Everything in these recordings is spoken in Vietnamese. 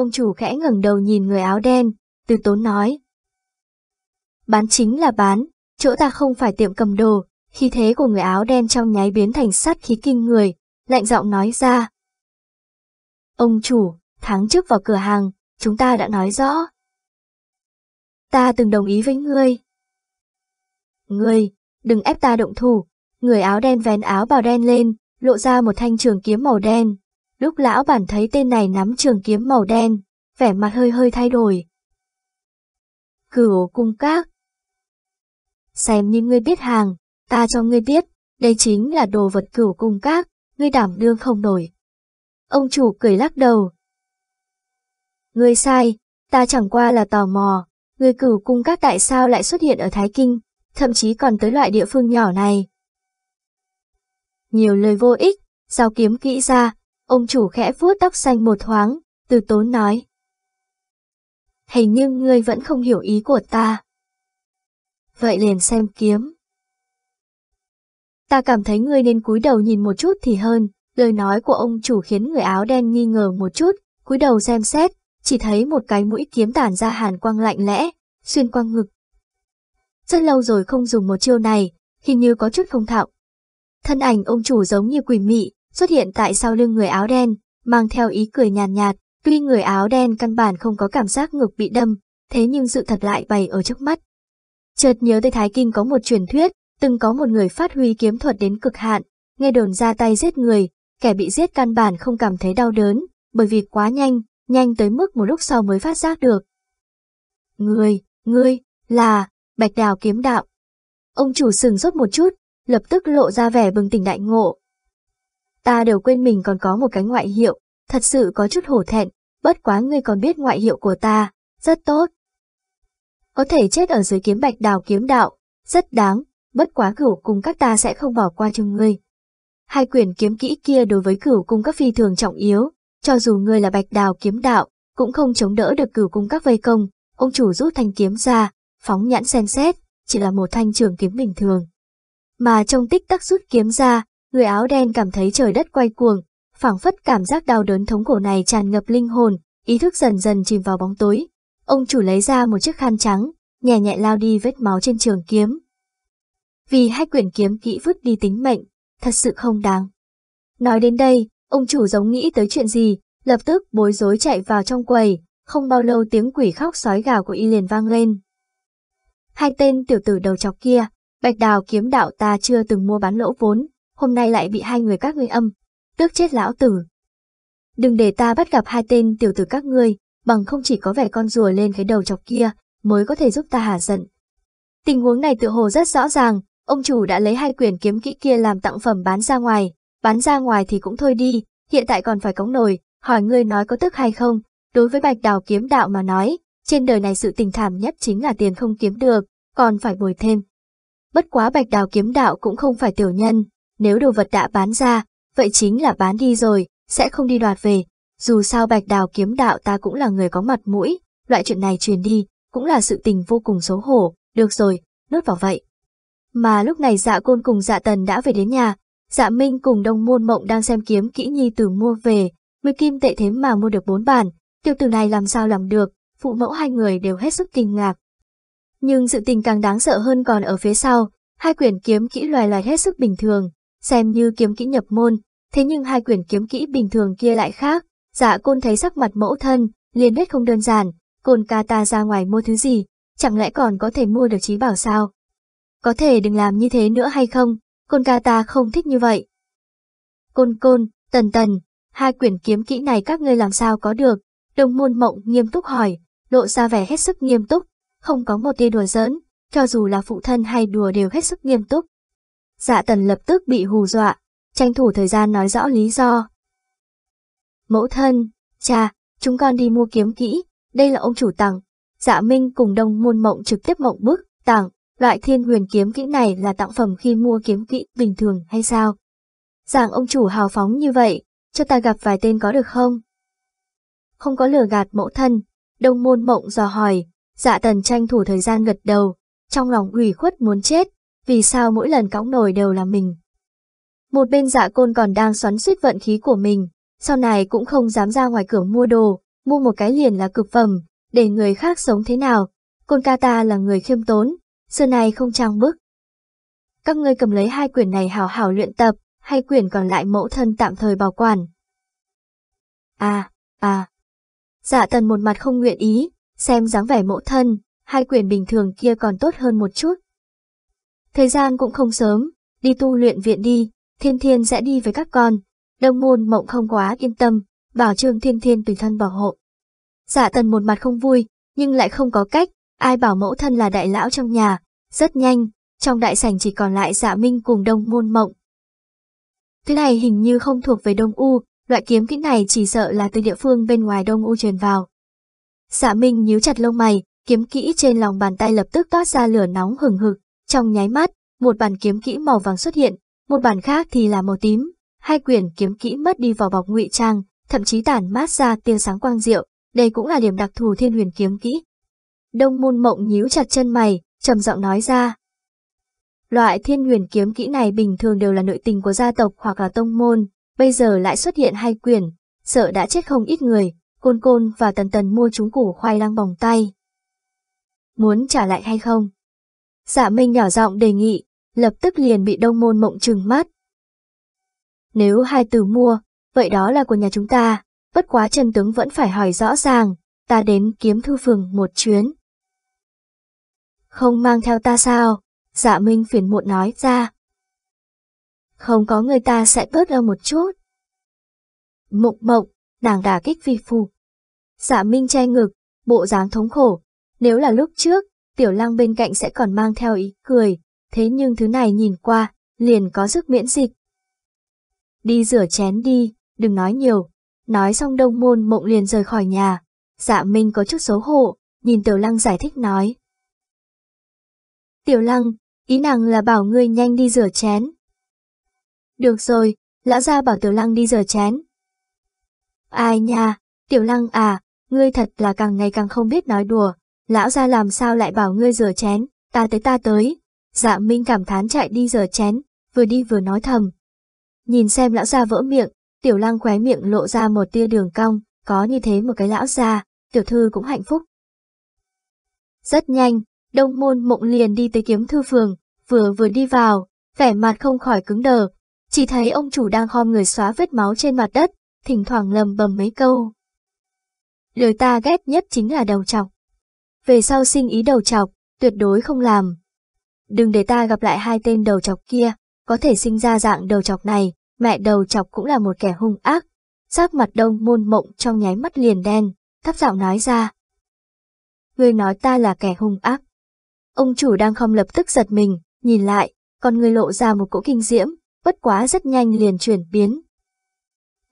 Ông chủ khẽ ngẩng đầu nhìn người áo đen, từ tốn nói. Bán chính là bán, chỗ ta không phải tiệm cầm đồ, khi thế của người áo đen trong nháy biến thành sát khí kinh người, lạnh giọng nói ra. Ông chủ, tháng trước vào cửa hàng, chúng ta đã nói rõ. Ta từng đồng ý với ngươi. Ngươi, đừng ép ta động thủ. Người áo đen vén áo bào đen lên, lộ ra một thanh trường kiếm màu đen, Lúc lão bản thấy tên này nắm trường kiếm màu đen, vẻ mặt hơi hơi thay đổi. Cửu cung các. Xem như ngươi biết hàng, ta cho ngươi biết, đây chính là đồ vật cửu cung các, ngươi đảm đương không nổi. Ông chủ cười lắc đầu. Ngươi sai, ta chẳng qua là tò mò, ngươi cửu cung các tại sao lại xuất hiện ở Thái Kinh, thậm chí còn tới loại địa phương nhỏ này. Nhiều lời vô ích, giao kiếm kỹ ra, Ông chủ khẽ vuốt tóc xanh một thoáng, từ tốn nói. Hình như ngươi vẫn không hiểu ý của ta. Vậy liền xem kiếm. Ta cảm thấy ngươi nên cúi đầu nhìn một chút thì hơn, lời nói của ông chủ khiến người áo đen nghi ngờ một chút, cúi đầu xem xét, chỉ thấy một cái mũi kiếm tản ra hàn quang lạnh lẽ, xuyên qua ngực. Rất lâu rồi không dùng một chiêu này, hình như có chút không thạo. Thân ảnh ông chủ giống như quỷ mị, xuất hiện tại sau lưng người áo đen, mang theo ý cười nhàn nhạt, tuy người áo đen căn bản không có cảm giác ngực bị đâm, thế nhưng sự thật lại bày ở trước mắt. Chợt nhớ tới Thái Kinh có một truyền thuyết, từng có một người phát huy kiếm thuật đến cực hạn, nghe đồn ra tay giết người, kẻ bị giết căn bản không cảm thấy đau đớn, bởi vì quá nhanh, nhanh tới mức một lúc sau mới phát giác được. Người, ngươi, là, bạch đào kiếm đạo. Ông chủ sừng sốt một chút, lập tức lộ ra vẻ bừng tỉnh đại ngộ, Ta đều quên mình còn có một cái ngoại hiệu, thật sự có chút hổ thẹn, bất quá ngươi còn biết ngoại hiệu của ta, rất tốt. Có thể chết ở dưới kiếm bạch đào kiếm đạo, rất đáng, bất quá cửu cung các ta sẽ không bỏ qua cho ngươi. Hai quyển kiếm kỹ kia đối với cửu cung các phi thường trọng yếu, cho dù ngươi là bạch đào kiếm đạo, cũng không chống đỡ được cửu cung các vây công, ông chủ rút thanh kiếm ra, phóng nhãn xem xét, chỉ là một thanh trường kiếm bình thường. Mà trong tích tắc rút kiếm ra, Người áo đen cảm thấy trời đất quay cuồng, phảng phất cảm giác đau đớn thống khổ này tràn ngập linh hồn, ý thức dần dần chìm vào bóng tối. Ông chủ lấy ra một chiếc khăn trắng, nhẹ nhẹ lao đi vết máu trên trường kiếm. Vì hai quyển kiếm kỹ vứt đi tính mệnh, thật sự không đáng. Nói đến đây, ông chủ giống nghĩ tới chuyện gì, lập tức bối rối chạy vào trong quầy, không bao lâu tiếng quỷ khóc sói gào của y liền vang lên. Hai tên tiểu tử đầu chọc kia, bạch đào kiếm đạo ta chưa từng mua bán lỗ vốn, hôm nay lại bị hai người các ngươi âm, tước chết lão tử. Đừng để ta bắt gặp hai tên tiểu tử các ngươi, bằng không chỉ có vẻ con rùa lên cái đầu chọc kia, mới có thể giúp ta hả giận. Tình huống này tự hồ rất rõ ràng, ông chủ đã lấy hai quyển kiếm kỹ kia làm tặng phẩm bán ra ngoài, bán ra ngoài thì cũng thôi đi, hiện tại còn phải cống nổi, hỏi ngươi nói có tức hay không, đối với bạch đào kiếm đạo mà nói, trên đời này sự tình thảm nhất chính là tiền không kiếm được, còn phải bồi thêm. Bất quá bạch đào kiếm đạo cũng không phải tiểu nhân, nếu đồ vật đã bán ra, vậy chính là bán đi rồi, sẽ không đi đoạt về. Dù sao bạch đào kiếm đạo ta cũng là người có mặt mũi, loại chuyện này truyền đi, cũng là sự tình vô cùng xấu hổ, được rồi, nốt vào vậy. Mà lúc này dạ côn cùng dạ tần đã về đến nhà, dạ minh cùng đông môn mộng đang xem kiếm kỹ nhi từ mua về, mười kim tệ thế mà mua được bốn bản, tiêu tử này làm sao làm được, phụ mẫu hai người đều hết sức kinh ngạc. Nhưng sự tình càng đáng sợ hơn còn ở phía sau, hai quyển kiếm kỹ loài loài hết sức bình thường, xem như kiếm kỹ nhập môn, thế nhưng hai quyển kiếm kỹ bình thường kia lại khác, dạ côn thấy sắc mặt mẫu thân, liền biết không đơn giản, côn ca ta ra ngoài mua thứ gì, chẳng lẽ còn có thể mua được trí bảo sao? Có thể đừng làm như thế nữa hay không, côn ca ta không thích như vậy. Côn côn, tần tần, hai quyển kiếm kỹ này các ngươi làm sao có được, đồng môn mộng nghiêm túc hỏi, lộ ra vẻ hết sức nghiêm túc, không có một tia đùa giỡn, cho dù là phụ thân hay đùa đều hết sức nghiêm túc, dạ tần lập tức bị hù dọa, tranh thủ thời gian nói rõ lý do. Mẫu thân, cha, chúng con đi mua kiếm kỹ, đây là ông chủ tặng, dạ minh cùng đông môn mộng trực tiếp mộng bức, tặng, loại thiên huyền kiếm kỹ này là tặng phẩm khi mua kiếm kỹ bình thường hay sao? Giảng ông chủ hào phóng như vậy, cho ta gặp vài tên có được không? Không có lừa gạt mẫu thân, đông môn mộng dò hỏi, dạ tần tranh thủ thời gian gật đầu, trong lòng ủy khuất muốn chết, vì sao mỗi lần cõng nồi đều là mình. Một bên dạ côn còn đang xoắn suýt vận khí của mình, sau này cũng không dám ra ngoài cửa mua đồ, mua một cái liền là cực phẩm, để người khác sống thế nào. Côn ca ta là người khiêm tốn, xưa nay không trang bức. Các ngươi cầm lấy hai quyển này hào hào luyện tập, hay quyển còn lại mẫu thân tạm thời bảo quản. À, à. Dạ tần một mặt không nguyện ý, xem dáng vẻ mẫu thân, hai quyển bình thường kia còn tốt hơn một chút, Thời gian cũng không sớm, đi tu luyện viện đi, thiên thiên sẽ đi với các con. Đông môn mộng không quá yên tâm, bảo trương thiên thiên tùy thân bảo hộ. Dạ tần một mặt không vui, nhưng lại không có cách, ai bảo mẫu thân là đại lão trong nhà. Rất nhanh, trong đại sảnh chỉ còn lại dạ minh cùng đông môn mộng. Thứ này hình như không thuộc về Đông U, loại kiếm kỹ này chỉ sợ là từ địa phương bên ngoài Đông U truyền vào. Dạ Minh nhíu chặt lông mày, kiếm kỹ trên lòng bàn tay lập tức toát ra lửa nóng hừng hực, trong nháy mắt, một bản kiếm kỹ màu vàng xuất hiện, một bản khác thì là màu tím. Hai quyển kiếm kỹ mất đi vào bọc ngụy trang, thậm chí tản mát ra tia sáng quang diệu, đây cũng là điểm đặc thù thiên huyền kiếm kỹ. Đông môn mộng nhíu chặt chân mày, trầm giọng nói ra. Loại thiên huyền kiếm kỹ này bình thường đều là nội tình của gia tộc hoặc là tông môn, bây giờ lại xuất hiện hai quyển, sợ đã chết không ít người, côn côn và tần tần mua chúng củ khoai lang bỏng tay. Muốn trả lại hay không? Dạ Minh nhỏ giọng đề nghị, lập tức liền bị đông môn mộng trừng mắt. Nếu hai từ mua, vậy đó là của nhà chúng ta, bất quá Trần Tướng vẫn phải hỏi rõ ràng, ta đến kiếm thư phường một chuyến. Không mang theo ta sao? Dạ Minh phiền muộn nói ra. Không có người ta sẽ bớt đâu một chút. Mộng mộng, nàng đả kích vi phù. Dạ Minh che ngực, bộ dáng thống khổ. Nếu là lúc trước, tiểu lang bên cạnh sẽ còn mang theo ý cười, thế nhưng thứ này nhìn qua, liền có sức miễn dịch. Đi rửa chén đi, đừng nói nhiều. Nói xong đông môn mộng liền rời khỏi nhà. Dạ Minh có chút xấu hổ, nhìn tiểu lăng giải thích nói. Tiểu lăng, ý nàng là bảo ngươi nhanh đi rửa chén. Được rồi, lão gia bảo tiểu lăng đi rửa chén. Ai nha, tiểu lăng à, ngươi thật là càng ngày càng không biết nói đùa, lão ra làm sao lại bảo ngươi rửa chén, ta tới ta tới. Dạ Minh cảm thán chạy đi rửa chén, vừa đi vừa nói thầm. Nhìn xem lão ra vỡ miệng, tiểu lăng khóe miệng lộ ra một tia đường cong, có như thế một cái lão ra, tiểu thư cũng hạnh phúc. Rất nhanh, đông môn mộng liền đi tới kiếm thư phường, vừa vừa đi vào, vẻ mặt không khỏi cứng đờ. Chỉ thấy ông chủ đang khom người xóa vết máu trên mặt đất, thỉnh thoảng lầm bầm mấy câu. Lời ta ghét nhất chính là đầu chọc về sau sinh ý đầu chọc, tuyệt đối không làm. Đừng để ta gặp lại hai tên đầu chọc kia, có thể sinh ra dạng đầu chọc này, mẹ đầu chọc cũng là một kẻ hung ác. sắc mặt đông môn mộng trong nháy mắt liền đen, thấp giọng nói ra. Ngươi nói ta là kẻ hung ác. Ông chủ đang không lập tức giật mình, nhìn lại, còn người lộ ra một cỗ kinh diễm, bất quá rất nhanh liền chuyển biến.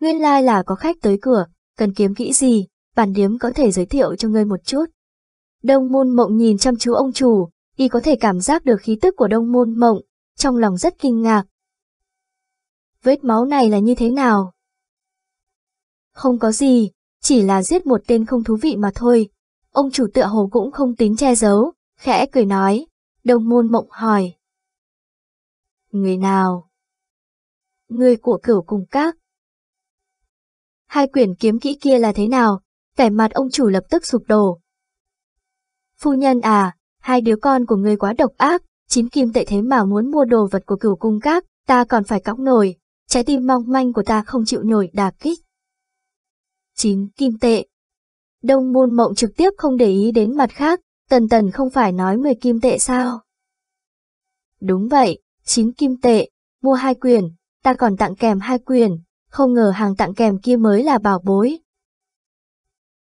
Nguyên lai like là có khách tới cửa, cần kiếm kỹ gì, bản điếm có thể giới thiệu cho ngươi một chút. Đông môn mộng nhìn chăm chú ông chủ, y có thể cảm giác được khí tức của đông môn mộng, trong lòng rất kinh ngạc. Vết máu này là như thế nào? Không có gì, chỉ là giết một tên không thú vị mà thôi. Ông chủ tựa hồ cũng không tính che giấu, khẽ cười nói, đông môn mộng hỏi. Người nào? Người của cửu cùng các. Hai quyển kiếm kỹ kia là thế nào? Vẻ mặt ông chủ lập tức sụp đổ, Phu nhân à, hai đứa con của người quá độc ác, chín kim tệ thế mà muốn mua đồ vật của cửu cung các, ta còn phải cõng nổi, trái tim mong manh của ta không chịu nổi đà kích. Chín kim tệ Đông môn mộng trực tiếp không để ý đến mặt khác, tần tần không phải nói mười kim tệ sao? Đúng vậy, chín kim tệ, mua hai quyền, ta còn tặng kèm hai quyền, không ngờ hàng tặng kèm kia mới là bảo bối.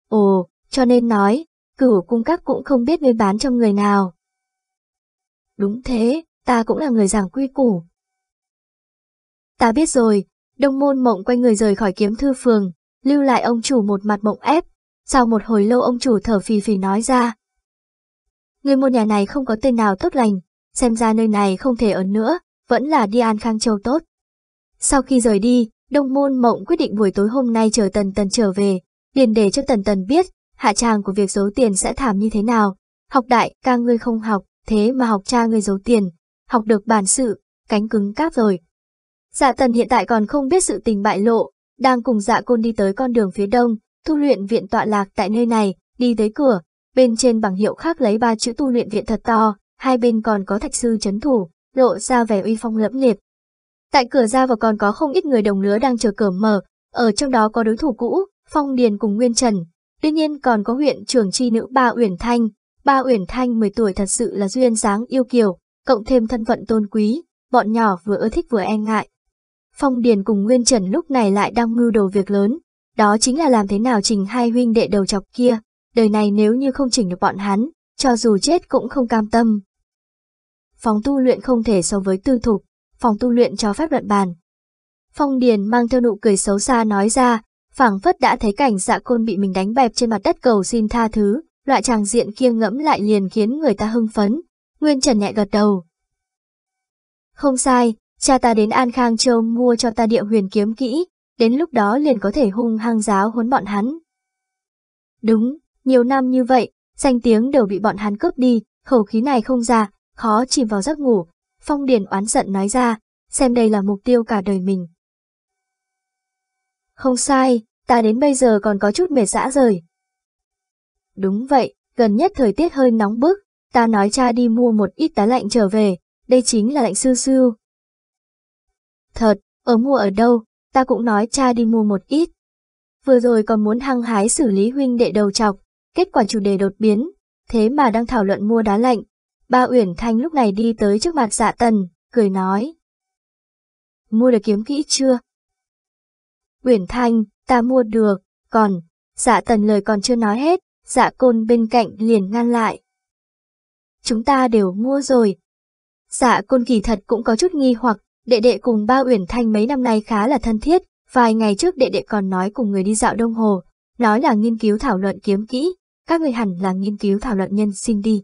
Ồ, cho nên nói, cửu cung cấp cũng không biết nên bán cho người nào. Đúng thế, ta cũng là người giảng quy củ. Ta biết rồi, đông môn mộng quay người rời khỏi kiếm thư phường, lưu lại ông chủ một mặt mộng ép, sau một hồi lâu ông chủ thở phì phì nói ra. Người mua nhà này không có tên nào tốt lành, xem ra nơi này không thể ở nữa, vẫn là đi An Khang Châu tốt. Sau khi rời đi, Đông Môn Mộng quyết định buổi tối hôm nay chờ Tần Tần trở về, liền để cho Tần Tần biết hạ tràng của việc giấu tiền sẽ thảm như thế nào. Học đại ca ngươi không học, thế mà học cha ngươi giấu tiền, học được bản sự, cánh cứng cáp rồi. Dạ tần hiện tại còn không biết sự tình bại lộ, đang cùng dạ côn đi tới con đường phía đông, thu luyện viện tọa lạc tại nơi này, đi tới cửa, bên trên bảng hiệu khác lấy ba chữ tu luyện viện thật to, hai bên còn có thạch sư chấn thủ, lộ ra vẻ uy phong lẫm liệt. Tại cửa ra vào còn có không ít người đồng lứa đang chờ cửa mở, ở trong đó có đối thủ cũ, Phong Điền cùng Nguyên Trần, Tuy nhiên còn có huyện trưởng chi nữ Ba Uyển Thanh. Ba Uyển Thanh 10 tuổi thật sự là duyên dáng yêu kiều, cộng thêm thân phận tôn quý, bọn nhỏ vừa ưa thích vừa e ngại. Phong Điền cùng Nguyên Trần lúc này lại đang mưu đồ việc lớn, đó chính là làm thế nào chỉnh hai huynh đệ đầu chọc kia, đời này nếu như không chỉnh được bọn hắn, cho dù chết cũng không cam tâm. Phòng tu luyện không thể so với tư thục, phòng tu luyện cho phép luận bàn. Phong Điền mang theo nụ cười xấu xa nói ra, phảng phất đã thấy cảnh dạ côn bị mình đánh bẹp trên mặt đất cầu xin tha thứ, loại tràng diện kia ngẫm lại liền khiến người ta hưng phấn. Nguyên Trần nhẹ gật đầu. Không sai, cha ta đến An Khang Châu mua cho ta địa huyền kiếm kỹ, đến lúc đó liền có thể hung hăng giáo huấn bọn hắn. Đúng, nhiều năm như vậy, danh tiếng đều bị bọn hắn cướp đi, khẩu khí này không ra, khó chìm vào giấc ngủ. Phong Điền oán giận nói ra, xem đây là mục tiêu cả đời mình, không sai, ta đến bây giờ còn có chút mệt dã rời. Đúng vậy, gần nhất thời tiết hơi nóng bức, ta nói cha đi mua một ít tá lạnh trở về, đây chính là lạnh siêu siêu. Thật, ở mua ở đâu, ta cũng nói cha đi mua một ít. Vừa rồi còn muốn hăng hái xử lý huynh đệ đầu chọc, kết quả chủ đề đột biến, thế mà đang thảo luận mua đá lạnh. Ba Uyển Thanh lúc này đi tới trước mặt dạ tần, cười nói. Mua được kiếm kỹ chưa? Uyển Thanh, ta mua được, còn, dạ tần lời còn chưa nói hết, dạ côn bên cạnh liền ngăn lại. Chúng ta đều mua rồi. Dạ côn kỳ thật cũng có chút nghi hoặc, đệ đệ cùng ba Uyển Thanh mấy năm nay khá là thân thiết, vài ngày trước đệ đệ còn nói cùng người đi dạo Đông Hồ, nói là nghiên cứu thảo luận kiếm kỹ, các người hẳn là nghiên cứu thảo luận nhân sinh đi.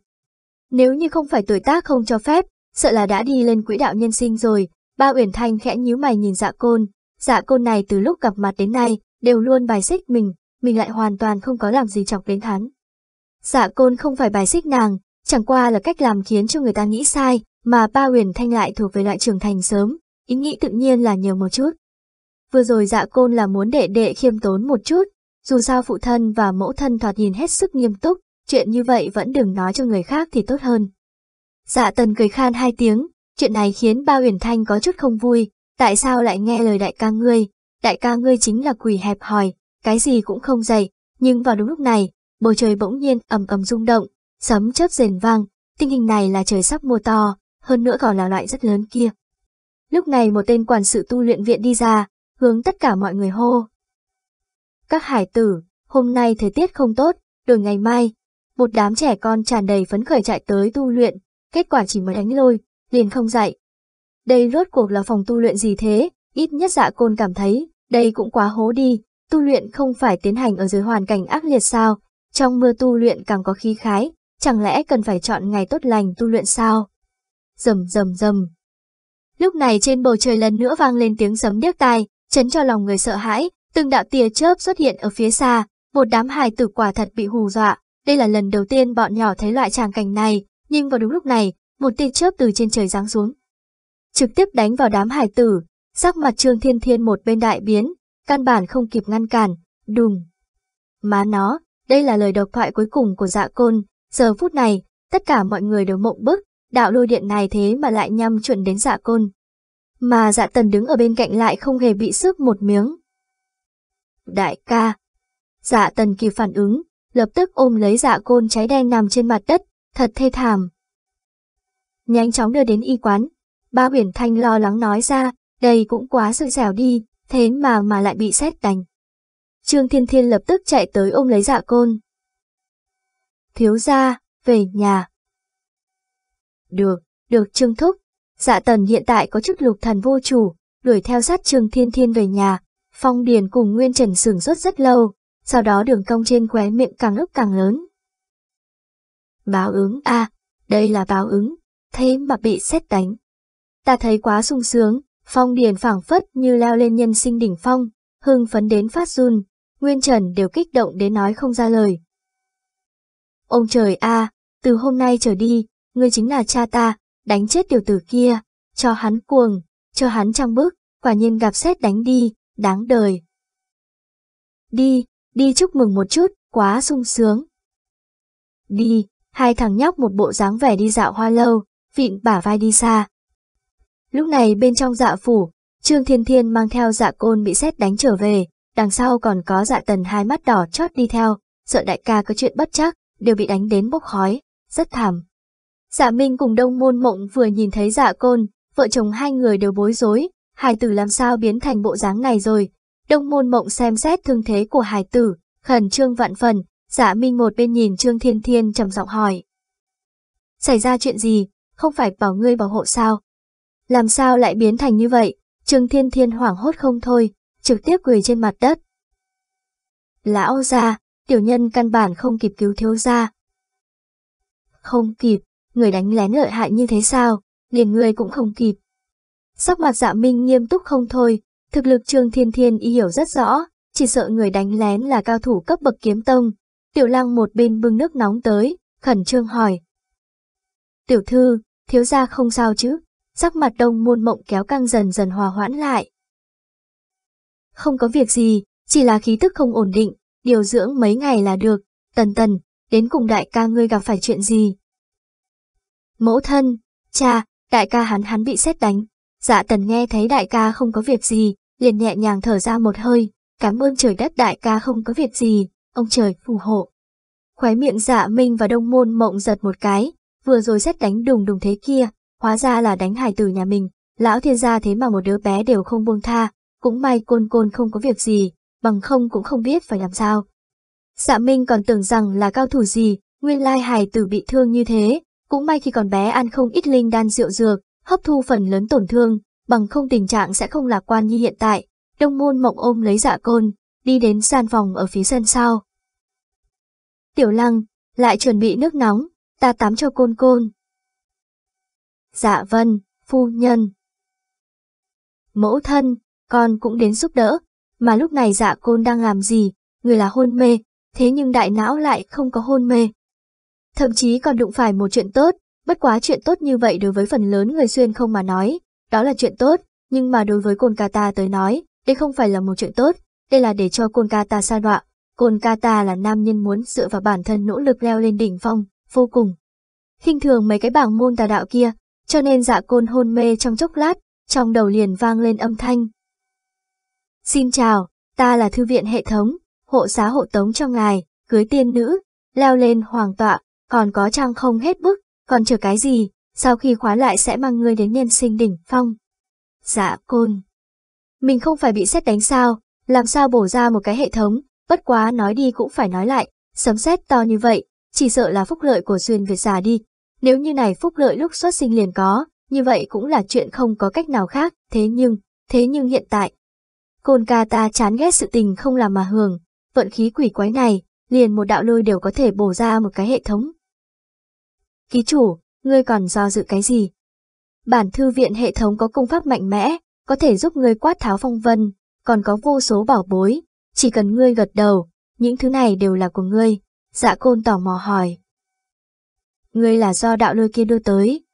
Nếu như không phải tuổi tác không cho phép, sợ là đã đi lên quỹ đạo nhân sinh rồi, ba Uyển Thanh khẽ nhíu mày nhìn dạ côn, Dạ cô này từ lúc gặp mặt đến nay, đều luôn bài xích mình, mình lại hoàn toàn không có làm gì chọc đến hắn. Dạ côn không phải bài xích nàng, chẳng qua là cách làm khiến cho người ta nghĩ sai, mà ba huyền thanh lại thuộc về loại trưởng thành sớm, ý nghĩ tự nhiên là nhiều một chút. Vừa rồi dạ côn là muốn đệ đệ khiêm tốn một chút, dù sao phụ thân và mẫu thân thoạt nhìn hết sức nghiêm túc, chuyện như vậy vẫn đừng nói cho người khác thì tốt hơn. Dạ tần cười khan hai tiếng, chuyện này khiến ba huyền thanh có chút không vui, tại sao lại nghe lời đại ca ngươi, đại ca ngươi chính là quỷ hẹp hòi, cái gì cũng không dày. nhưng vào đúng lúc này, bầu trời bỗng nhiên ầm ầm rung động, sấm chớp rền vang, tình hình này là trời sắp mưa to, hơn nữa còn là loại rất lớn kia. Lúc này một tên quản sự tu luyện viện đi ra, hướng tất cả mọi người hô. Các hải tử, hôm nay thời tiết không tốt, đổi ngày mai, một đám trẻ con tràn đầy phấn khởi chạy tới tu luyện, kết quả chỉ mới đánh lôi, liền không dạy, đây rốt cuộc là phòng tu luyện gì thế, ít nhất dạ côn cảm thấy, đây cũng quá hố đi, tu luyện không phải tiến hành ở dưới hoàn cảnh ác liệt sao, trong mưa tu luyện càng có khí khái, chẳng lẽ cần phải chọn ngày tốt lành tu luyện sao? Rầm rầm rầm. Lúc này trên bầu trời lần nữa vang lên tiếng sấm điếc tai, chấn cho lòng người sợ hãi, từng đạo tia chớp xuất hiện ở phía xa, một đám hài tử quả thật bị hù dọa, đây là lần đầu tiên bọn nhỏ thấy loại tràng cảnh này, nhưng vào đúng lúc này, một tia chớp từ trên trời giáng xuống, trực tiếp đánh vào đám hải tử, sắc mặt Trương Thiên Thiên một bên đại biến, căn bản không kịp ngăn cản, đùng. Má nó, đây là lời độc thoại cuối cùng của dạ côn, giờ phút này, tất cả mọi người đều mộng bức, đạo lôi điện này thế mà lại nhằm chuẩn đến dạ côn. Mà dạ tần đứng ở bên cạnh lại không hề bị sức một miếng. Đại ca. Dạ tần kịp phản ứng, lập tức ôm lấy dạ côn cháy đen nằm trên mặt đất, thật thê thảm. Nhanh chóng đưa đến y quán, Ba Uyển Thanh lo lắng nói ra, đây cũng quá sự dẻo đi, thế mà mà lại bị xét đánh. Trương Thiên Thiên lập tức chạy tới ôm lấy dạ côn. Thiếu ra, về nhà. Được, được Trương Thúc. Dạ tần hiện tại có chức lục thần vô chủ, đuổi theo sát Trương Thiên Thiên về nhà. Phong Điền cùng Nguyên Trần sửng sốt rất lâu, sau đó đường cong trên khóe miệng càng lúc càng lớn. Báo ứng a đây là báo ứng, thế mà bị xét đánh. Ta thấy quá sung sướng, phong điền phảng phất như leo lên nhân sinh đỉnh phong, hưng phấn đến phát run, Nguyên Trần đều kích động đến nói không ra lời. Ông trời a, à, từ hôm nay trở đi, ngươi chính là cha ta, đánh chết tiểu tử kia, cho hắn cuồng, cho hắn trăng bức, quả nhiên gặp xét đánh đi, đáng đời. Đi, đi chúc mừng một chút, quá sung sướng. Đi, hai thằng nhóc một bộ dáng vẻ đi dạo hoa lâu, vịn bả vai đi xa, Lúc này bên trong dạ phủ, Trương Thiên Thiên mang theo dạ côn bị xét đánh trở về, đằng sau còn có dạ tần hai mắt đỏ chót đi theo, sợ đại ca có chuyện bất chắc, đều bị đánh đến bốc khói, rất thảm. Dạ Minh cùng Đông Môn Mộng vừa nhìn thấy dạ côn, vợ chồng hai người đều bối rối, hài tử làm sao biến thành bộ dáng này rồi. Đông Môn Mộng xem xét thương thế của hài tử, khẩn trương vạn phần, dạ Minh một bên nhìn Trương Thiên Thiên trầm giọng hỏi. Xảy ra chuyện gì, không phải bảo ngươi bảo hộ sao, làm sao lại biến thành như vậy? Trương Thiên Thiên hoảng hốt không thôi, trực tiếp quỳ trên mặt đất. Lão ra, tiểu nhân căn bản không kịp cứu thiếu ra. Không kịp, người đánh lén lợi hại như thế sao, liền người cũng không kịp. Sắc mặt dạ minh nghiêm túc không thôi, thực lực Trương Thiên Thiên y hiểu rất rõ, chỉ sợ người đánh lén là cao thủ cấp bậc kiếm tông. Tiểu lang một bên bưng nước nóng tới, khẩn trương hỏi. Tiểu thư, thiếu gia không sao chứ? sắc mặt đông môn mộng kéo căng dần dần hòa hoãn lại. Không có việc gì, chỉ là khí tức không ổn định, điều dưỡng mấy ngày là được, tần tần, đến cùng đại ca ngươi gặp phải chuyện gì. Mẫu thân, cha, đại ca hắn hắn bị xét đánh, dạ tần nghe thấy đại ca không có việc gì, liền nhẹ nhàng thở ra một hơi, cảm ơn trời đất đại ca không có việc gì, ông trời phù hộ. Khóe miệng dạ minh và đông môn mộng giật một cái, vừa rồi xét đánh đùng đùng thế kia, hóa ra là đánh hải tử nhà mình, lão thiên gia thế mà một đứa bé đều không buông tha, cũng may côn côn không có việc gì, bằng không cũng không biết phải làm sao. Dạ Minh còn tưởng rằng là cao thủ gì, nguyên lai hải tử bị thương như thế, cũng may khi còn bé ăn không ít linh đan rượu dược, hấp thu phần lớn tổn thương, bằng không tình trạng sẽ không lạc quan như hiện tại. Đông môn mộng ôm lấy dạ côn, đi đến gian phòng ở phía sân sau. Tiểu lăng, lại chuẩn bị nước nóng, ta tắm cho côn côn. Dạ vâng, phu nhân. Mẫu thân, con cũng đến giúp đỡ, mà lúc này dạ côn đang làm gì, người là hôn mê, thế nhưng đại não lại không có hôn mê. Thậm chí còn đụng phải một chuyện tốt, bất quá chuyện tốt như vậy đối với phần lớn người xuyên không mà nói, đó là chuyện tốt, nhưng mà đối với côn ca ta tới nói, đây không phải là một chuyện tốt, đây là để cho côn ca ta sa đọa. Côn ca ta là nam nhân muốn dựa vào bản thân nỗ lực leo lên đỉnh phong, vô cùng. khinh thường mấy cái bảng môn tà đạo kia, cho nên dạ côn hôn mê trong chốc lát, trong đầu liền vang lên âm thanh. Xin chào, ta là thư viện hệ thống, hộ giá hộ tống cho ngài, cưới tiên nữ, leo lên hoàng tọa, còn có trang không hết bức, còn chờ cái gì, sau khi khóa lại sẽ mang ngươi đến nhân sinh đỉnh phong. Dạ côn. Mình không phải bị xét đánh sao, làm sao bổ ra một cái hệ thống, bất quá nói đi cũng phải nói lại, sấm xét to như vậy, chỉ sợ là phúc lợi của duyên Việt già đi, nếu như này phúc lợi lúc xuất sinh liền có, như vậy cũng là chuyện không có cách nào khác, thế nhưng, thế nhưng hiện tại. Côn ca ta chán ghét sự tình không làm mà hưởng, vận khí quỷ quái này, liền một đạo lôi đều có thể bổ ra một cái hệ thống. Ký chủ, ngươi còn do dự cái gì? Bản thư viện hệ thống có công pháp mạnh mẽ, có thể giúp ngươi quát tháo phong vân, còn có vô số bảo bối, chỉ cần ngươi gật đầu, những thứ này đều là của ngươi. Dạ côn tò mò hỏi, ngươi là do đạo lôi kia đưa tới.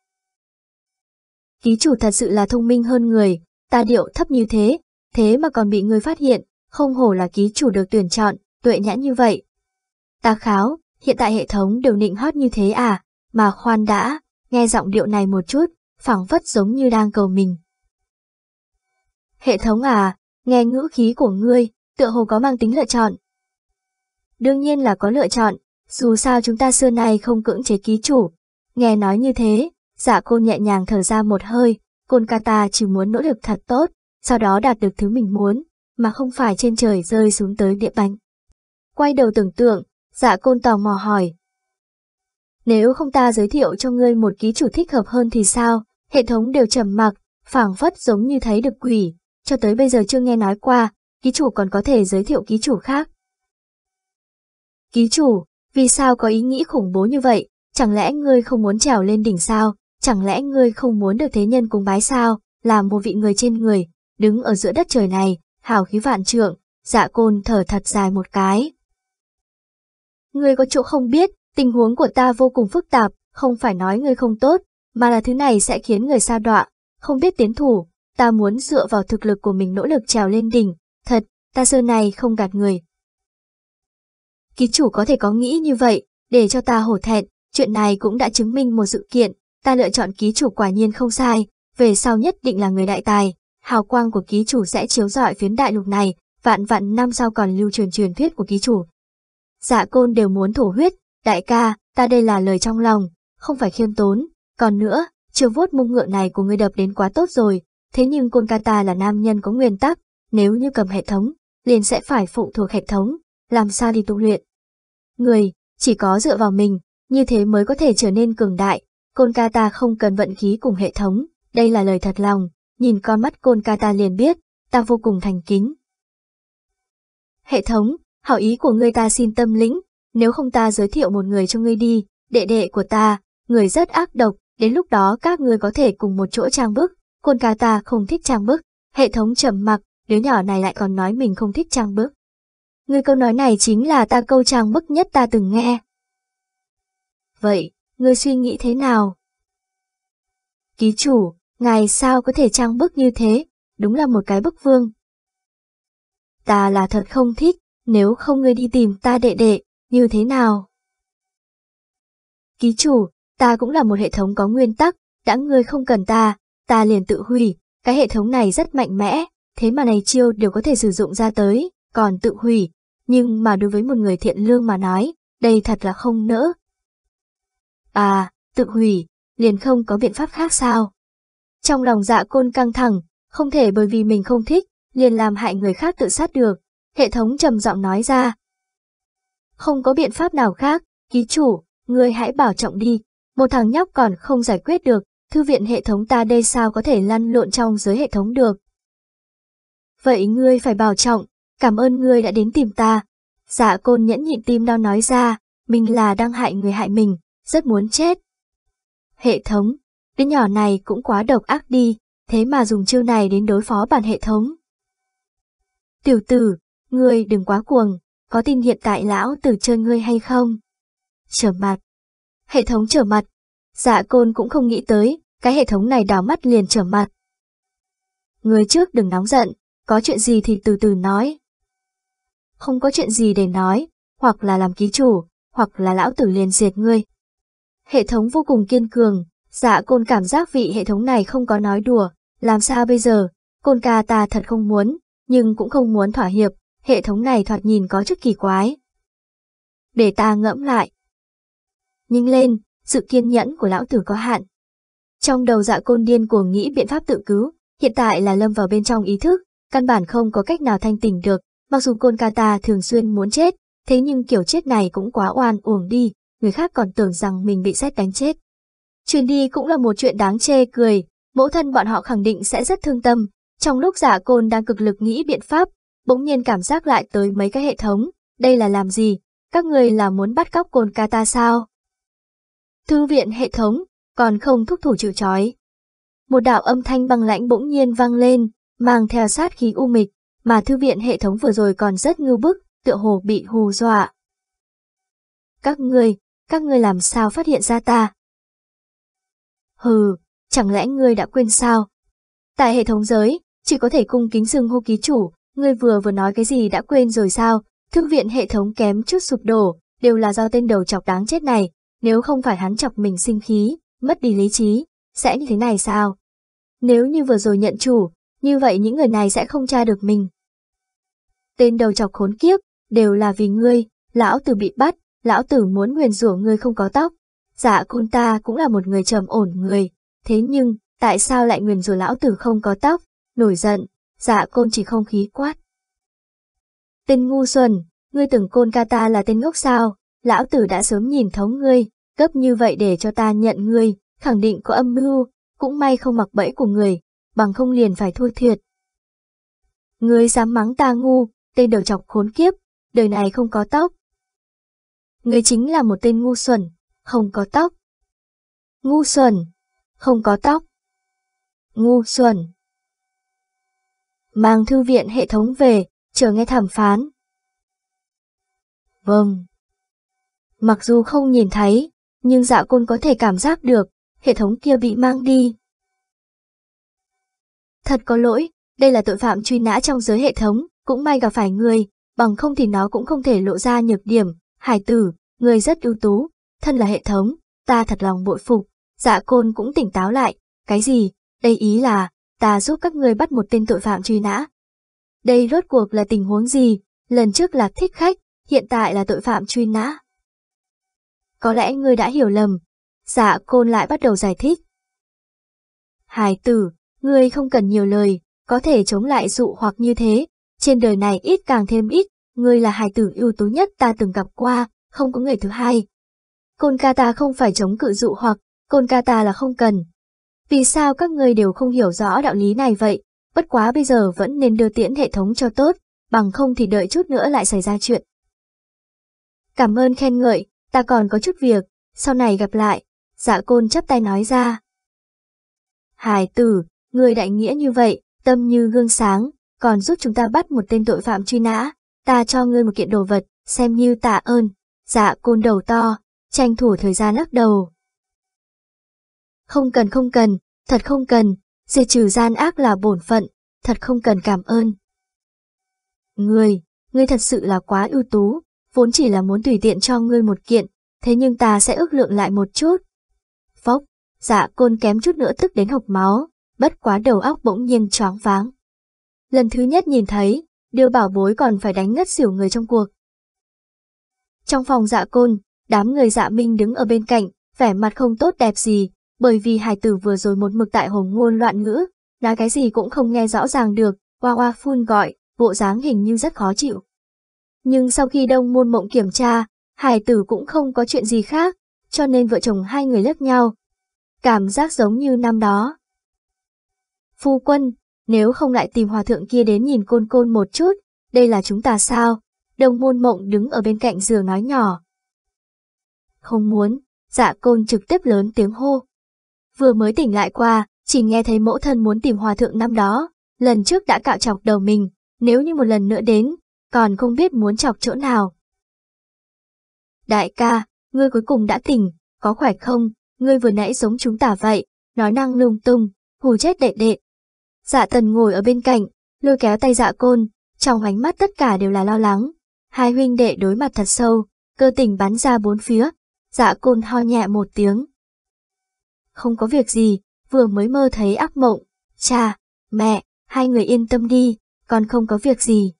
Ký chủ thật sự là thông minh hơn người, ta điệu thấp như thế, thế mà còn bị ngươi phát hiện, không hổ là ký chủ được tuyển chọn, tuệ nhãn như vậy. Ta kháo, hiện tại hệ thống đều nịnh hót như thế à, mà khoan đã, nghe giọng điệu này một chút, phảng phất giống như đang cầu mình. Hệ thống à, nghe ngữ khí của ngươi, tựa hồ có mang tính lựa chọn. Đương nhiên là có lựa chọn, dù sao chúng ta xưa nay không cưỡng chế ký chủ. Nghe nói như thế, dạ cô nhẹ nhàng thở ra một hơi, côn Kolkata chỉ muốn nỗ lực thật tốt, sau đó đạt được thứ mình muốn, mà không phải trên trời rơi xuống tới địa bánh. Quay đầu tưởng tượng, dạ côn tò mò hỏi. Nếu không ta giới thiệu cho ngươi một ký chủ thích hợp hơn thì sao, hệ thống đều trầm mặc, phảng phất giống như thấy được quỷ, cho tới bây giờ chưa nghe nói qua, ký chủ còn có thể giới thiệu ký chủ khác. Ký chủ, vì sao có ý nghĩ khủng bố như vậy? Chẳng lẽ ngươi không muốn trèo lên đỉnh sao? Chẳng lẽ ngươi không muốn được thế nhân cúng bái sao? Làm một vị người trên người, đứng ở giữa đất trời này, hào khí vạn trượng, dạ côn thở thật dài một cái. Ngươi có chỗ không biết, tình huống của ta vô cùng phức tạp, không phải nói ngươi không tốt, mà là thứ này sẽ khiến người sa đọa, không biết tiến thủ, ta muốn dựa vào thực lực của mình nỗ lực trèo lên đỉnh, thật, ta xưa này không gạt người, ký chủ có thể có nghĩ như vậy, để cho ta hổ thẹn, chuyện này cũng đã chứng minh một sự kiện, ta lựa chọn ký chủ quả nhiên không sai, về sau nhất định là người đại tài, hào quang của ký chủ sẽ chiếu rọi phiến đại lục này, vạn vạn năm sau còn lưu truyền truyền thuyết của ký chủ. Dạ côn đều muốn thổ huyết, đại ca, ta đây là lời trong lòng, không phải khiêm tốn, còn nữa, chiều vuốt mông ngựa này của người đập đến quá tốt rồi, thế nhưng côn ca ta là nam nhân có nguyên tắc, nếu như cầm hệ thống, liền sẽ phải phụ thuộc hệ thống, làm sao đi tu luyện. Người, chỉ có dựa vào mình, như thế mới có thể trở nên cường đại, côn ca ta không cần vận khí cùng hệ thống, đây là lời thật lòng, nhìn con mắt côn ca ta liền biết, ta vô cùng thành kính. Hệ thống, hảo ý của ngươi ta xin tâm lĩnh, nếu không ta giới thiệu một người cho ngươi đi, đệ đệ của ta, người rất ác độc, đến lúc đó các ngươi có thể cùng một chỗ trang bức, côn ca ta không thích trang bức, hệ thống trầm mặc, đứa nhỏ này lại còn nói mình không thích trang bức. Ngươi câu nói này chính là ta câu trang bức nhất ta từng nghe. Vậy, ngươi suy nghĩ thế nào? Ký chủ, ngài sao có thể trang bức như thế, đúng là một cái bức vương. Ta là thật không thích, nếu không ngươi đi tìm ta đệ đệ, như thế nào? Ký chủ, ta cũng là một hệ thống có nguyên tắc, đã ngươi không cần ta, ta liền tự hủy, cái hệ thống này rất mạnh mẽ, thế mà này chiêu đều có thể sử dụng ra tới, còn tự hủy, nhưng mà đối với một người thiện lương mà nói, đây thật là không nỡ. À, tự hủy, liền không có biện pháp khác sao? Trong lòng dạ côn căng thẳng, không thể bởi vì mình không thích, liền làm hại người khác tự sát được, hệ thống trầm giọng nói ra. Không có biện pháp nào khác, ký chủ, người hãy bảo trọng đi, một thằng nhóc còn không giải quyết được, thư viện hệ thống ta đây sao có thể lăn lộn trong giới hệ thống được. Vậy ngươi phải bảo trọng, cảm ơn ngươi đã đến tìm ta. Dạ côn nhẫn nhịn tim đau nói ra, mình là đang hại người hại mình, rất muốn chết. Hệ thống, đứa nhỏ này cũng quá độc ác đi, thế mà dùng chiêu này đến đối phó bản hệ thống. Tiểu tử, ngươi đừng quá cuồng, có tin hiện tại lão tử chơi ngươi hay không? Trở mặt. Hệ thống trở mặt. Dạ côn cũng không nghĩ tới, cái hệ thống này đào mắt liền trở mặt. Người trước đừng nóng giận, có chuyện gì thì từ từ nói không có chuyện gì để nói, hoặc là làm ký chủ, hoặc là lão tử liền diệt ngươi. Hệ thống vô cùng kiên cường, dạ côn cảm giác vị hệ thống này không có nói đùa, làm sao bây giờ, côn ca ta thật không muốn, nhưng cũng không muốn thỏa hiệp, hệ thống này thoạt nhìn có chút kỳ quái. Để ta ngẫm lại. Nhưng lên, sự kiên nhẫn của lão tử có hạn. Trong đầu dạ côn điên cuồng nghĩ biện pháp tự cứu, hiện tại là lâm vào bên trong ý thức, căn bản không có cách nào thanh tỉnh được, Mặc dù Kolkata thường xuyên muốn chết, thế nhưng kiểu chết này cũng quá oan uổng đi, người khác còn tưởng rằng mình bị xét đánh chết. Chuyến đi cũng là một chuyện đáng chê cười, mẫu thân bọn họ khẳng định sẽ rất thương tâm. Trong lúc giả côn đang cực lực nghĩ biện pháp, bỗng nhiên cảm giác lại tới mấy cái hệ thống, đây là làm gì, các người là muốn bắt cóc côn kata sao? Thư viện hệ thống, còn không thúc thủ chịu chói, Một đạo âm thanh băng lãnh bỗng nhiên vang lên, mang theo sát khí u mịch, mà thư viện hệ thống vừa rồi còn rất ngưu bức, tựa hồ bị hù dọa. Các ngươi, các ngươi làm sao phát hiện ra ta? Hừ, chẳng lẽ ngươi đã quên sao? Tại hệ thống giới, chỉ có thể cung kính dừng hô ký chủ, ngươi vừa vừa nói cái gì đã quên rồi sao? Thư viện hệ thống kém chút sụp đổ, đều là do tên đầu chọc đáng chết này, nếu không phải hắn chọc mình sinh khí, mất đi lý trí, sẽ như thế này sao? Nếu như vừa rồi nhận chủ, như vậy những người này sẽ không tra được mình tên đầu chọc khốn kiếp, đều là vì ngươi, lão tử bị bắt, lão tử muốn nguyền rủa ngươi không có tóc. Dạ côn ta cũng là một người trầm ổn người, thế nhưng, tại sao lại nguyền rủa lão tử không có tóc, nổi giận, dạ côn chỉ không khí quát. Tên ngu xuẩn, ngươi tưởng côn ca ta là tên ngốc sao, lão tử đã sớm nhìn thấu ngươi, gấp như vậy để cho ta nhận ngươi, khẳng định có âm mưu, cũng may không mặc bẫy của người, bằng không liền phải thua thiệt. Ngươi dám mắng ta ngu, tên đầu chọc khốn kiếp, đời này không có tóc. Người chính là một tên ngu xuẩn, không có tóc. Ngu xuẩn, không có tóc. Ngu xuẩn. Mang thư viện hệ thống về, chờ nghe thẩm phán. Vâng. Mặc dù không nhìn thấy, nhưng dạ côn có thể cảm giác được, hệ thống kia bị mang đi. Thật có lỗi, đây là tội phạm truy nã trong giới hệ thống, cũng may gặp phải người, bằng không thì nó cũng không thể lộ ra nhược điểm. Hải tử, người rất ưu tú, thân là hệ thống, ta thật lòng bội phục. Dạ côn cũng tỉnh táo lại, cái gì, đây ý là, ta giúp các người bắt một tên tội phạm truy nã. Đây rốt cuộc là tình huống gì, lần trước là thích khách, hiện tại là tội phạm truy nã. Có lẽ ngươi đã hiểu lầm, dạ côn lại bắt đầu giải thích. Hải tử, người không cần nhiều lời, có thể chống lại dụ hoặc như thế, trên đời này ít càng thêm ít, ngươi là hài tử ưu tú nhất ta từng gặp qua, không có người thứ hai. Côn ca ta không phải chống cự dụ hoặc, côn ca ta là không cần. Vì sao các ngươi đều không hiểu rõ đạo lý này vậy, bất quá bây giờ vẫn nên đưa tiễn hệ thống cho tốt, bằng không thì đợi chút nữa lại xảy ra chuyện. Cảm ơn khen ngợi, ta còn có chút việc, sau này gặp lại, dạ côn chấp tay nói ra. hài tử, người đại nghĩa như vậy, tâm như gương sáng, còn giúp chúng ta bắt một tên tội phạm truy nã, ta cho ngươi một kiện đồ vật, xem như tạ ơn. Dạ côn đầu to, tranh thủ thời gian lắc đầu. Không cần không cần, thật không cần, diệt trừ gian ác là bổn phận, thật không cần cảm ơn. Ngươi, ngươi thật sự là quá ưu tú, vốn chỉ là muốn tùy tiện cho ngươi một kiện, thế nhưng ta sẽ ước lượng lại một chút. Phóc, dạ côn kém chút nữa tức đến hộc máu, bất quá đầu óc bỗng nhiên choáng váng. Lần thứ nhất nhìn thấy, điều bảo bối còn phải đánh ngất xỉu người trong cuộc. Trong phòng dạ côn, đám người dạ minh đứng ở bên cạnh, vẻ mặt không tốt đẹp gì, bởi vì hải tử vừa rồi một mực tại hồng ngôn loạn ngữ, nói cái gì cũng không nghe rõ ràng được, hoa hoa phun gọi, bộ dáng hình như rất khó chịu. Nhưng sau khi đông môn mộng kiểm tra, hải tử cũng không có chuyện gì khác, cho nên vợ chồng hai người lướt nhau. Cảm giác giống như năm đó. Phu quân, nếu không lại tìm hòa thượng kia đến nhìn côn côn một chút, đây là chúng ta sao? Đồng môn mộng đứng ở bên cạnh giường nói nhỏ. Không muốn, dạ côn trực tiếp lớn tiếng hô. Vừa mới tỉnh lại qua, chỉ nghe thấy mẫu thân muốn tìm hòa thượng năm đó, lần trước đã cạo chọc đầu mình, nếu như một lần nữa đến, còn không biết muốn chọc chỗ nào. Đại ca, ngươi cuối cùng đã tỉnh, có khỏe không? Ngươi vừa nãy giống chúng ta vậy, nói năng lung tung, hù chết đệ đệ, Dạ tần ngồi ở bên cạnh, lôi kéo tay dạ côn, trong ánh mắt tất cả đều là lo lắng. Hai huynh đệ đối mặt thật sâu, cơ tình bắn ra bốn phía, dạ côn ho nhẹ một tiếng. Không có việc gì, vừa mới mơ thấy ác mộng, cha, mẹ, hai người yên tâm đi, con không có việc gì.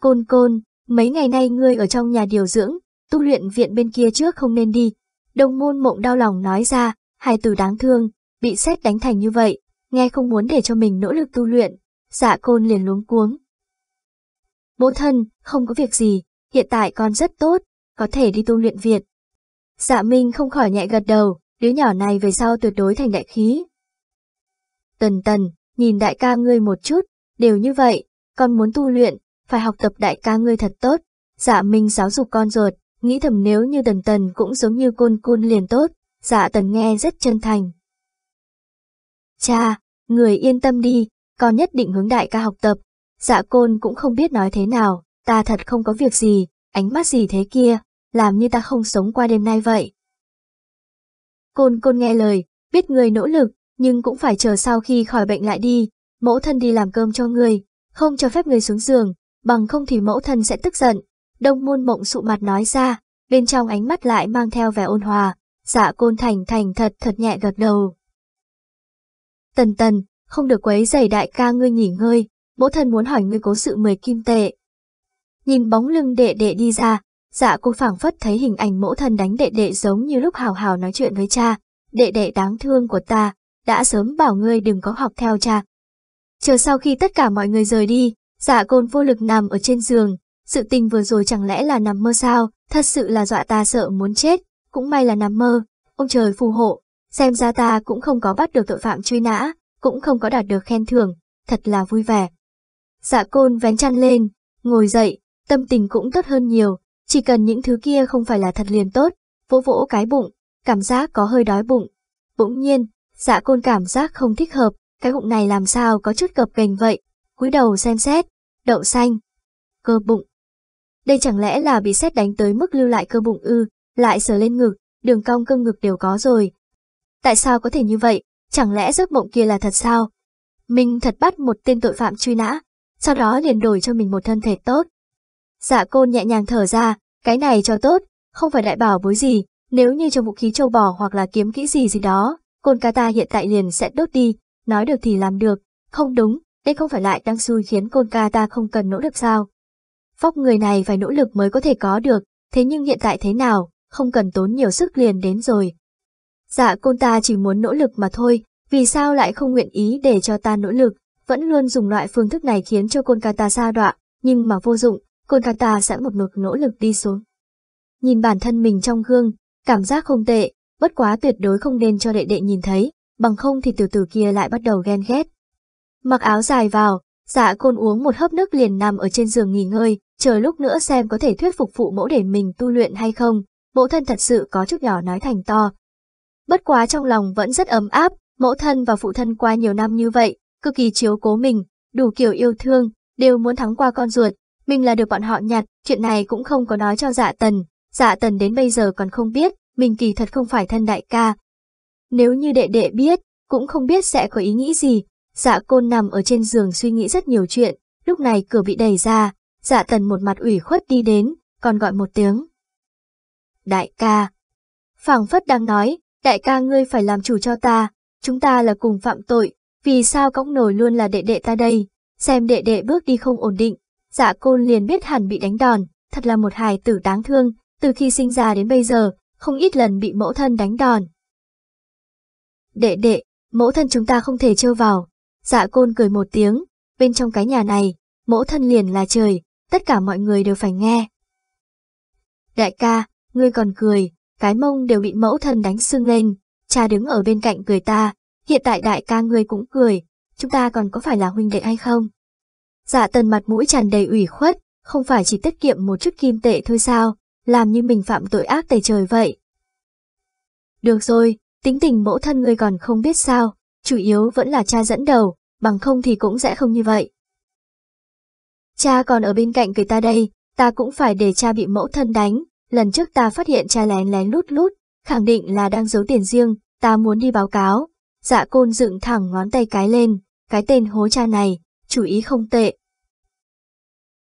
Côn côn, mấy ngày nay ngươi ở trong nhà điều dưỡng, tu luyện viện bên kia trước không nên đi. Đông môn mộng đau lòng nói ra, hai từ đáng thương, bị xét đánh thành như vậy, nghe không muốn để cho mình nỗ lực tu luyện, dạ côn liền luống cuống. Mẫu thân, không có việc gì, hiện tại con rất tốt, có thể đi tu luyện Việt. Dạ Minh không khỏi nhẹ gật đầu, đứa nhỏ này về sau tuyệt đối thành đại khí. Tần tần, nhìn đại ca ngươi một chút, đều như vậy, con muốn tu luyện, phải học tập đại ca ngươi thật tốt. Dạ Minh giáo dục con ruột, nghĩ thầm nếu như tần tần cũng giống như côn côn liền tốt, dạ tần nghe rất chân thành. Cha, người yên tâm đi, con nhất định hướng đại ca học tập. Dạ côn cũng không biết nói thế nào, ta thật không có việc gì, ánh mắt gì thế kia, làm như ta không sống qua đêm nay vậy. Côn côn nghe lời, biết người nỗ lực, nhưng cũng phải chờ sau khi khỏi bệnh lại đi, mẫu thân đi làm cơm cho người, không cho phép người xuống giường, bằng không thì mẫu thân sẽ tức giận. Đông môn mộng sụ mặt nói ra, bên trong ánh mắt lại mang theo vẻ ôn hòa, dạ côn thành thành thật thật nhẹ gật đầu. Tần tần, không được quấy giày đại ca ngươi nghỉ ngơi, mẫu thân muốn hỏi ngươi cố sự mười kim tệ. Nhìn bóng lưng đệ đệ đi ra, dạ cô phảng phất thấy hình ảnh mẫu thân đánh đệ đệ giống như lúc hào hào nói chuyện với cha, đệ đệ đáng thương của ta, đã sớm bảo ngươi đừng có học theo cha. Chờ sau khi tất cả mọi người rời đi, dạ côn vô lực nằm ở trên giường, sự tình vừa rồi chẳng lẽ là nằm mơ sao, thật sự là dọa ta sợ muốn chết, cũng may là nằm mơ, ông trời phù hộ, Xem ra ta cũng không có bắt được tội phạm truy nã, cũng không có đạt được khen thưởng, thật là vui vẻ. Dạ côn vén chăn lên, ngồi dậy, tâm tình cũng tốt hơn nhiều, chỉ cần những thứ kia không phải là thật liền tốt, vỗ vỗ cái bụng, cảm giác có hơi đói bụng. Bỗng nhiên, dạ côn cảm giác không thích hợp, cái bụng này làm sao có chút gập gành vậy, cúi đầu xem xét, đậu xanh, cơ bụng. Đây chẳng lẽ là bị xét đánh tới mức lưu lại cơ bụng ư, lại sờ lên ngực, đường cong cơ ngực đều có rồi, Tại sao có thể như vậy? Chẳng lẽ giấc mộng kia là thật sao? Mình thật bắt một tên tội phạm truy nã, sau đó liền đổi cho mình một thân thể tốt. Dạ côn nhẹ nhàng thở ra, cái này cho tốt, không phải đại bảo bối gì, nếu như trong vũ khí châu bò hoặc là kiếm kỹ gì gì đó, côn ca ta hiện tại liền sẽ đốt đi, nói được thì làm được, không đúng, đây không phải lại đang xui khiến côn ca ta không cần nỗ lực sao. Vóc người này phải nỗ lực mới có thể có được, thế nhưng hiện tại thế nào, không cần tốn nhiều sức liền đến rồi, Dạ côn ta chỉ muốn nỗ lực mà thôi, vì sao lại không nguyện ý để cho ta nỗ lực, vẫn luôn dùng loại phương thức này khiến cho côn ca ta xa đoạ nhưng mà vô dụng, côn ca ta sẽ một mực nỗ lực đi xuống. Nhìn bản thân mình trong gương, cảm giác không tệ, bất quá tuyệt đối không nên cho đệ đệ nhìn thấy, bằng không thì từ từ kia lại bắt đầu ghen ghét. Mặc áo dài vào, dạ côn uống một hớp nước liền nằm ở trên giường nghỉ ngơi, chờ lúc nữa xem có thể thuyết phục phụ mẫu để mình tu luyện hay không. Mẫu thân thật sự có chút nhỏ nói thành to, bất quá trong lòng vẫn rất ấm áp, mẫu thân và phụ thân qua nhiều năm như vậy, cực kỳ chiếu cố mình, đủ kiểu yêu thương, đều muốn thắng qua con ruột, mình là được bọn họ nhặt, chuyện này cũng không có nói cho dạ tần, dạ tần đến bây giờ còn không biết, mình kỳ thật không phải thân đại ca. Nếu như đệ đệ biết, cũng không biết sẽ có ý nghĩ gì, dạ côn nằm ở trên giường suy nghĩ rất nhiều chuyện, lúc này cửa bị đẩy ra, dạ tần một mặt ủy khuất đi đến, còn gọi một tiếng. Đại ca, phảng phất đang nói, Đại ca ngươi phải làm chủ cho ta, chúng ta là cùng phạm tội, vì sao cõng nổi luôn là đệ đệ ta đây, xem đệ đệ bước đi không ổn định. Dạ côn liền biết hẳn bị đánh đòn, thật là một hài tử đáng thương, từ khi sinh ra đến bây giờ, không ít lần bị mẫu thân đánh đòn. Đệ đệ, mẫu thân chúng ta không thể trêu vào. Dạ côn cười một tiếng, bên trong cái nhà này, mẫu thân liền là trời, tất cả mọi người đều phải nghe. Đại ca, ngươi còn cười, cái mông đều bị mẫu thân đánh sưng lên, cha đứng ở bên cạnh cười ta, hiện tại đại ca người cũng cười, chúng ta còn có phải là huynh đệ hay không? Dạ tần mặt mũi tràn đầy ủy khuất, không phải chỉ tiết kiệm một chút kim tệ thôi sao, làm như mình phạm tội ác tày trời vậy. Được rồi, tính tình mẫu thân ngươi còn không biết sao, chủ yếu vẫn là cha dẫn đầu, bằng không thì cũng sẽ không như vậy. Cha còn ở bên cạnh người ta đây, ta cũng phải để cha bị mẫu thân đánh, lần trước ta phát hiện cha lén lén lút lút, khẳng định là đang giấu tiền riêng, ta muốn đi báo cáo. Dạ côn dựng thẳng ngón tay cái lên, cái tên hố cha này, chủ ý không tệ.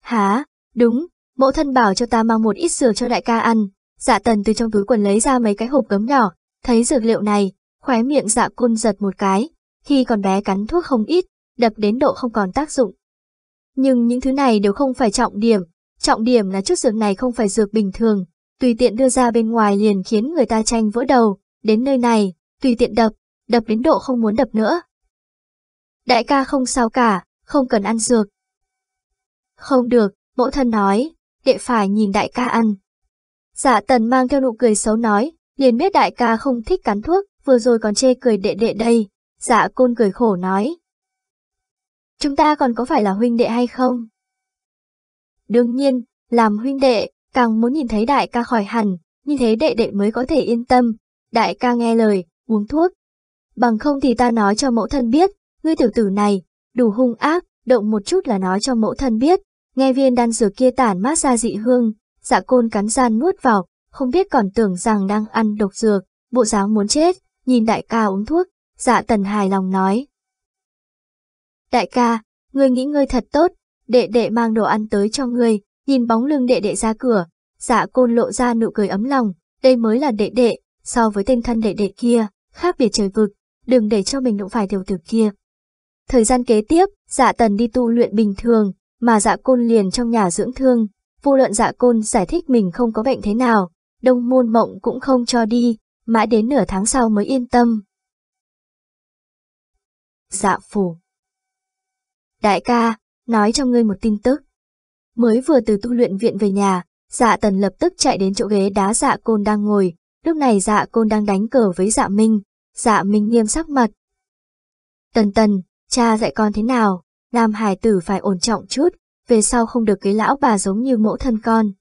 hả đúng, mẫu thân bảo cho ta mang một ít dừa cho đại ca ăn. Dạ tần từ trong túi quần lấy ra mấy cái hộp gấm nhỏ, thấy dược liệu này, khóe miệng dạ côn giật một cái. Khi còn bé cắn thuốc không ít, đập đến độ không còn tác dụng. Nhưng những thứ này đều không phải trọng điểm, Trọng điểm là chiếc dược này không phải dược bình thường, tùy tiện đưa ra bên ngoài liền khiến người ta tranh vỡ đầu, đến nơi này, tùy tiện đập, đập đến độ không muốn đập nữa. Đại ca không sao cả, không cần ăn dược. Không được, mẫu thân nói, đệ phải nhìn đại ca ăn. Dạ tần mang theo nụ cười xấu nói, liền biết đại ca không thích cắn thuốc, vừa rồi còn chê cười đệ đệ đây. Dạ côn cười khổ nói. Chúng ta còn có phải là huynh đệ hay không? Đương nhiên, làm huynh đệ, càng muốn nhìn thấy đại ca khỏi hẳn, như thế đệ đệ mới có thể yên tâm. Đại ca nghe lời, uống thuốc. Bằng không thì ta nói cho mẫu thân biết, ngươi tiểu tử này, đủ hung ác, động một chút là nói cho mẫu thân biết. Nghe viên đan dược kia tản mát ra dị hương, dạ côn cắn gian nuốt vào, không biết còn tưởng rằng đang ăn độc dược, bộ dáng muốn chết, nhìn đại ca uống thuốc, dạ tần hài lòng nói. Đại ca, ngươi nghĩ ngươi thật tốt, đệ đệ mang đồ ăn tới cho ngươi, nhìn bóng lưng đệ đệ ra cửa, dạ côn lộ ra nụ cười ấm lòng, đây mới là đệ đệ, so với tên thân đệ đệ kia, khác biệt trời vực, đừng để cho mình đụng phải tiểu tử kia. Thời gian kế tiếp, dạ tần đi tu luyện bình thường, mà dạ côn liền trong nhà dưỡng thương, vô luận dạ côn giải thích mình không có bệnh thế nào, đông môn mộng cũng không cho đi, mãi đến nửa tháng sau mới yên tâm. Dạ phủ Đại ca, nói cho ngươi một tin tức. Mới vừa từ tu luyện viện về nhà, dạ tần lập tức chạy đến chỗ ghế đá dạ côn đang ngồi, lúc này dạ côn đang đánh cờ với dạ minh, dạ minh nghiêm sắc mặt. Tần tần, cha dạy con thế nào, nam hải tử phải ổn trọng chút, về sau không được cái lão bà giống như mẫu thân con.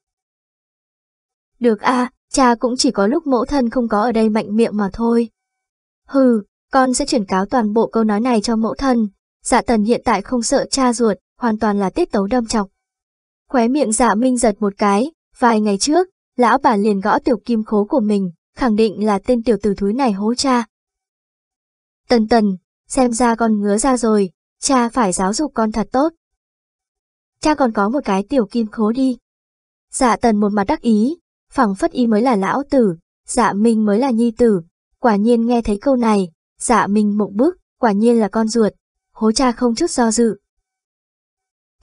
Được a, à, cha cũng chỉ có lúc mẫu thân không có ở đây mạnh miệng mà thôi. Hừ, con sẽ chuyển cáo toàn bộ câu nói này cho mẫu thân. Dạ tần hiện tại không sợ cha ruột, hoàn toàn là tiết tấu đâm chọc. Khóe miệng dạ minh giật một cái, vài ngày trước, lão bà liền gõ tiểu kim khố của mình, khẳng định là tên tiểu tử thúi này hố cha. Tần tần, xem ra con ngứa ra rồi, cha phải giáo dục con thật tốt. Cha còn có một cái tiểu kim khố đi. Dạ tần một mặt đắc ý, phẳng phất y mới là lão tử, dạ minh mới là nhi tử, quả nhiên nghe thấy câu này, dạ minh mộng bức, quả nhiên là con ruột, hố cha không chút do dự,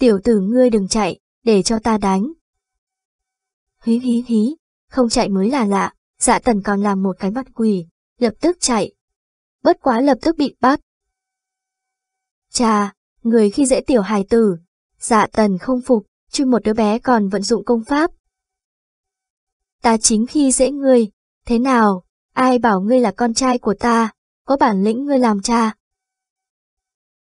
tiểu tử ngươi đừng chạy, để cho ta đánh. Hí hí hí, không chạy mới là lạ, dạ tần còn làm một cái mặt quỷ, lập tức chạy. Bất quá lập tức bị bắt. Chà, người khi dễ tiểu hài tử, dạ tần không phục, chứ một đứa bé còn vận dụng công pháp. Ta chính khi dễ ngươi, thế nào, ai bảo ngươi là con trai của ta, có bản lĩnh ngươi làm cha.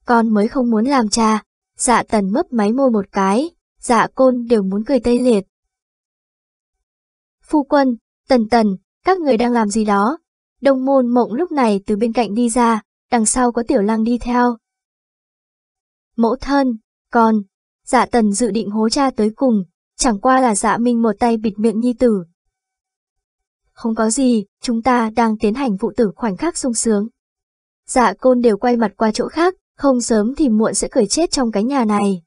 Con mới không muốn làm cha, Dạ tần mấp máy môi một cái, dạ côn đều muốn cười tê liệt. Phu quân, tần tần, các người đang làm gì đó? Đông môn mộng lúc này từ bên cạnh đi ra, đằng sau có tiểu lang đi theo. Mẫu thân, con, dạ tần dự định hố cha tới cùng, chẳng qua là dạ minh một tay bịt miệng nhi tử. Không có gì, chúng ta đang tiến hành vụ tử khoảnh khắc sung sướng. Dạ côn đều quay mặt qua chỗ khác, không sớm thì muộn sẽ cười chết trong cái nhà này.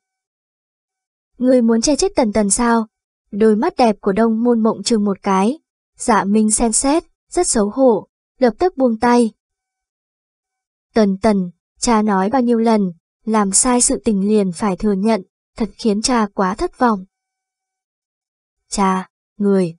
Người muốn che chết tần tần sao? Đôi mắt đẹp của đông môn mộng trừng một cái. Dạ Minh xem xét, rất xấu hổ, lập tức buông tay. Tần tần, cha nói bao nhiêu lần, làm sai sự tình liền phải thừa nhận, thật khiến cha quá thất vọng. Cha, người.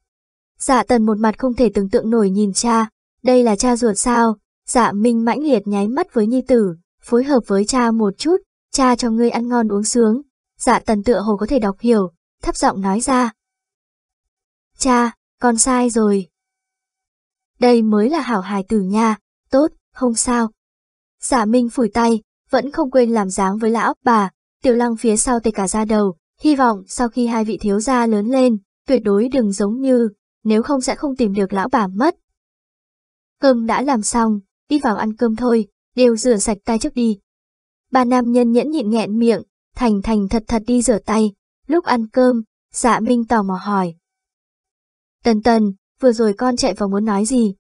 Dạ tần một mặt không thể tưởng tượng nổi nhìn cha, đây là cha ruột sao, dạ minh mãnh liệt nháy mắt với nhi tử, phối hợp với cha một chút, cha cho ngươi ăn ngon uống sướng. Dạ tần tựa hồ có thể đọc hiểu, thấp giọng nói ra. Cha, con sai rồi. Đây mới là hảo hài tử nha, tốt, không sao. Dạ Minh phủi tay, vẫn không quên làm dáng với lão bà, tiểu lăng phía sau tê cả ra đầu, hy vọng sau khi hai vị thiếu gia lớn lên, tuyệt đối đừng giống như, nếu không sẽ không tìm được lão bà mất. Cơm đã làm xong, đi vào ăn cơm thôi, đều rửa sạch tay trước đi. Ba nam nhân nhẫn nhịn nghẹn miệng, thành thành thật thật đi rửa tay, lúc ăn cơm, dạ minh tò mò hỏi. Tần tần, vừa rồi con chạy vào muốn nói gì,